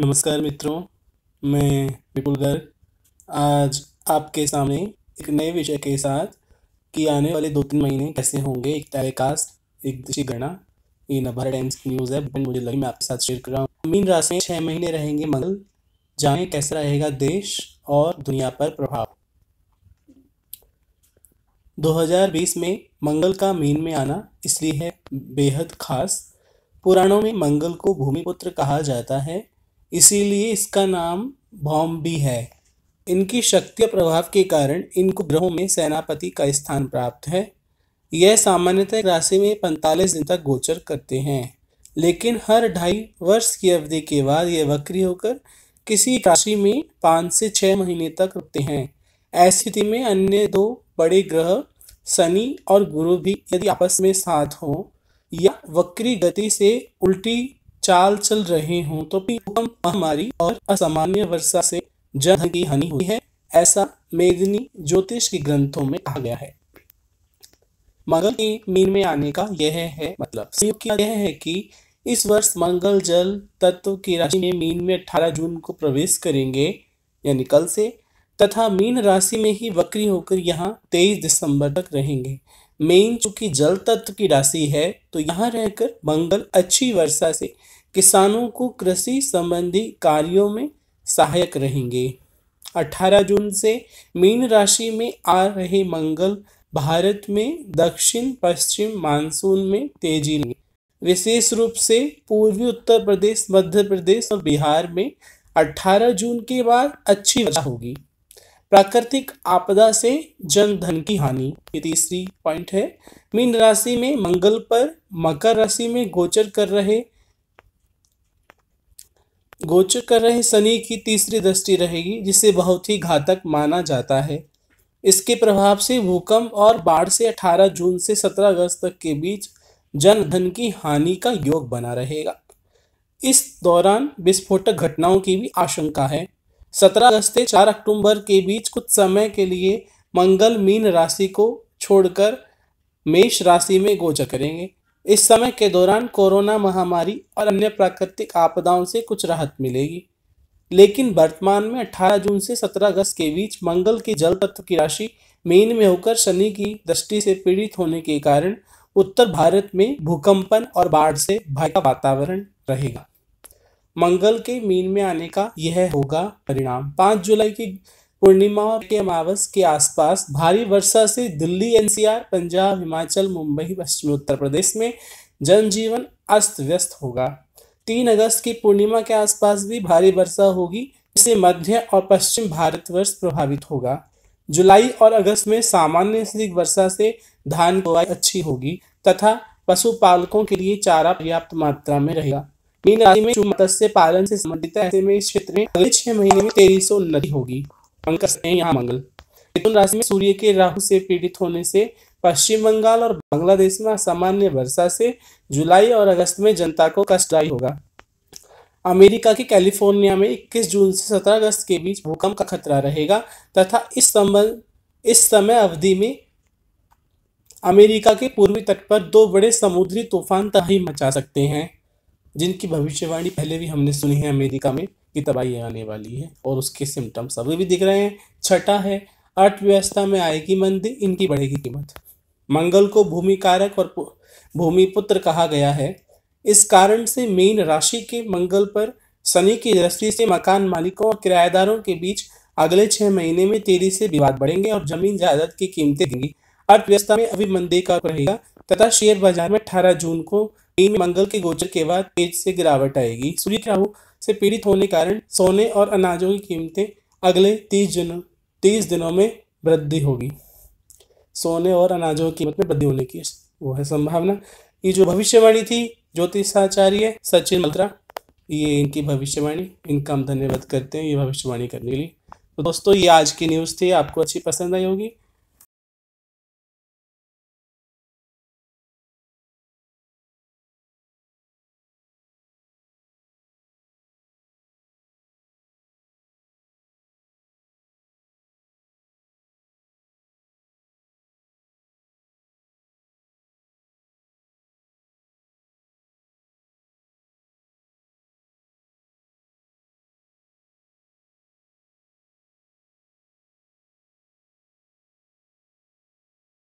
नमस्कार मित्रों मैं विपुल गर्ग आज आपके सामने एक नए विषय के साथ कि आने वाले दो तीन महीने कैसे होंगे एक टेलीकास्ट एक दृष्टि गणना ये नभार टाइम्स की न्यूज़ है बट मुझे लगी मैं आपके साथ शेयर कर रहा हूँ मीन राशि में छः महीने रहेंगे मंगल जाने कैसा रहेगा देश और दुनिया पर प्रभाव 2020 में मंगल का मीन में आना इसलिए है बेहद खास पुराणों में मंगल को भूमिपुत्र कहा जाता है इसीलिए इसका नाम भौम भी है इनकी शक्ति प्रभाव के कारण इनको ग्रहों में सेनापति का स्थान प्राप्त है यह सामान्यतः राशि में पैंतालीस दिन तक गोचर करते हैं लेकिन हर ढाई वर्ष की अवधि के बाद यह वक्री होकर किसी राशि में पाँच से छः महीने तक रुकते हैं ऐसी स्थिति में अन्य दो बड़े ग्रह शनि और गुरु भी यदि आपस में साथ हों या वक्री गति से उल्टी चाल चल रहे हों तो भूकंप महामारी और असामान्य वर्षा से जन की हानि हुई है ऐसा मेदिनी ज्योतिष के ग्रंथों में कहा गया है मंगल के मीन में आने का यह है मतलब यह है कि इस वर्ष मंगल जल तत्व की राशि में मीन में 18 जून को प्रवेश करेंगे यानी कल से तथा मीन राशि में ही वक्री होकर यहाँ 23 दिसंबर तक रहेंगे मीन चूंकि जल तत्व की राशि है तो यहाँ रहकर मंगल अच्छी वर्षा से किसानों को कृषि संबंधी कार्यों में सहायक रहेंगे 18 जून से मीन राशि में आ रहे मंगल भारत में दक्षिण पश्चिम मानसून में तेजी विशेष रूप से पूर्वी उत्तर प्रदेश मध्य प्रदेश और बिहार में 18 जून के बाद अच्छी वर्षा होगी प्राकृतिक आपदा से जन धन की हानि ये तीसरी पॉइंट है मीन राशि में मंगल पर मकर राशि में गोचर कर रहे गोचर कर रहे शनि की तीसरी दृष्टि रहेगी जिसे बहुत ही घातक माना जाता है इसके प्रभाव से भूकंप और बाढ़ से 18 जून से 17 अगस्त तक के बीच जनधन की हानि का योग बना रहेगा इस दौरान विस्फोटक घटनाओं की भी आशंका है 17 अगस्त से 4 अक्टूबर के बीच कुछ समय के लिए मंगल मीन राशि को छोड़कर मेष राशि में गोचर करेंगे इस समय के दौरान कोरोना महामारी और अन्य प्राकृतिक आपदाओं से कुछ राहत मिलेगी लेकिन वर्तमान में 18 जून से 17 अगस्त के बीच मंगल के जल तत्व की राशि मेन में होकर शनि की दृष्टि से पीड़ित होने के कारण उत्तर भारत में भूकंपन और बाढ़ से भय का वातावरण रहेगा मंगल के मीन में आने का यह होगा परिणाम 5 जुलाई की पूर्णिमा के अमावस के आसपास भारी वर्षा से दिल्ली एनसीआर पंजाब हिमाचल मुंबई पश्चिमी उत्तर प्रदेश में जनजीवन अस्त व्यस्त होगा तीन अगस्त की पूर्णिमा के आसपास भी भारी वर्षा होगी इससे मध्य और पश्चिम भारत वर्ष प्रभावित होगा जुलाई और अगस्त में सामान्य वर्षा से धान बुआई अच्छी होगी तथा पशुपालकों के लिए चारा पर्याप्त मात्रा में रहेगा मीन राशि में मत्स्य पालन से संबंधित ऐसे में इस क्षेत्र में अगले छह महीने में तेजी से उन्नति होगी पंकज हैं यहाँ मंगल मिथुन राशि में सूर्य के राहु से पीड़ित होने से पश्चिम बंगाल और बांग्लादेश में असामान्य वर्षा से जुलाई और अगस्त में जनता को कष्टदायी होगा अमेरिका के कैलिफोर्निया में 21 जून से 17 अगस्त के बीच भूकंप का खतरा रहेगा तथा इस संबंध इस समय अवधि में अमेरिका के पूर्वी तट पर दो बड़े समुद्री तूफान तबाही मचा सकते हैं जिनकी भविष्यवाणी पहले भी हमने सुनी है अमेरिका में की तबाही आने वाली है और उसके सिम्टम्स अभी भी दिख रहे हैं छठा है अर्थव्यवस्था में आएगी मंदी इनकी बढ़ेगी कीमत मंगल को भूमि कारक और भूमि पुत्र कहा गया है इस कारण से मेन राशि के मंगल पर शनि की दृष्टि से मकान मालिकों और किराएदारों के बीच अगले छह महीने में तेजी से विवाद बढ़ेंगे और जमीन जायदाद की कीमतें गिरेंगी अर्थव्यवस्था में अभी मंदी का रहेगा तथा शेयर बाजार में अठारह जून को डी मंगल के गोचर के बाद तेज से गिरावट आएगी सूर्य राहु से पीड़ित होने के कारण सोने और अनाजों की कीमतें अगले तीस दिनों तीस दिनों में वृद्धि होगी सोने और अनाजों की कीमत में वृद्धि होने की वो है संभावना ये जो भविष्यवाणी थी ज्योतिषाचार्य सचिन मल्त्रा ये इनकी भविष्यवाणी इनका हम धन्यवाद करते हैं ये भविष्यवाणी करने के लिए तो दोस्तों ये आज की न्यूज़ थी आपको अच्छी पसंद आई होगी